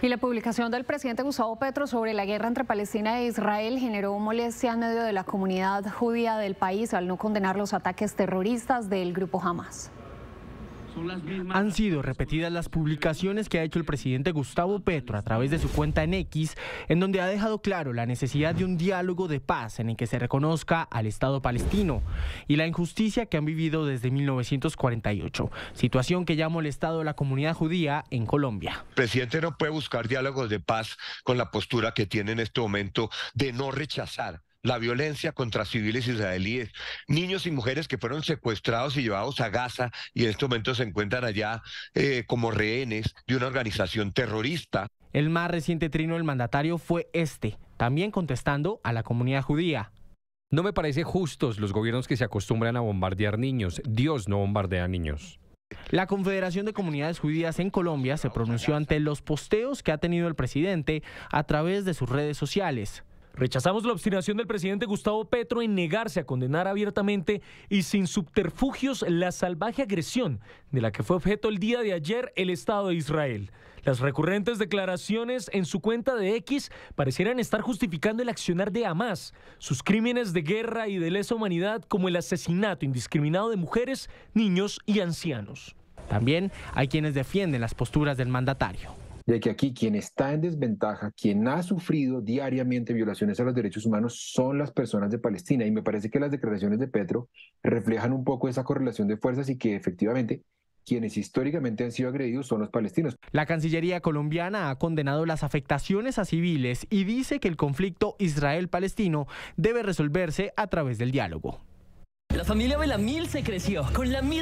Y la publicación del presidente Gustavo Petro sobre la guerra entre Palestina e Israel generó molestia en medio de la comunidad judía del país al no condenar los ataques terroristas del grupo Hamas. Han sido repetidas las publicaciones que ha hecho el presidente Gustavo Petro a través de su cuenta en X, en donde ha dejado claro la necesidad de un diálogo de paz en el que se reconozca al Estado palestino y la injusticia que han vivido desde 1948, situación que ya ha molestado a la comunidad judía en Colombia. El presidente no puede buscar diálogos de paz con la postura que tiene en este momento de no rechazar la violencia contra civiles israelíes, niños y mujeres que fueron secuestrados y llevados a Gaza y en este momento se encuentran allá eh, como rehenes de una organización terrorista. El más reciente trino del mandatario fue este, también contestando a la comunidad judía. No me parece justos los gobiernos que se acostumbran a bombardear niños. Dios no bombardea niños. La Confederación de Comunidades Judías en Colombia se pronunció ante los posteos que ha tenido el presidente a través de sus redes sociales. Rechazamos la obstinación del presidente Gustavo Petro en negarse a condenar abiertamente y sin subterfugios la salvaje agresión de la que fue objeto el día de ayer el Estado de Israel. Las recurrentes declaraciones en su cuenta de X parecieran estar justificando el accionar de Hamas, sus crímenes de guerra y de lesa humanidad como el asesinato indiscriminado de mujeres, niños y ancianos. También hay quienes defienden las posturas del mandatario. Ya que aquí quien está en desventaja, quien ha sufrido diariamente violaciones a los derechos humanos, son las personas de Palestina. Y me parece que las declaraciones de Petro reflejan un poco esa correlación de fuerzas y que efectivamente quienes históricamente han sido agredidos son los palestinos. La Cancillería colombiana ha condenado las afectaciones a civiles y dice que el conflicto Israel-Palestino debe resolverse a través del diálogo. La familia Belamil se creció con la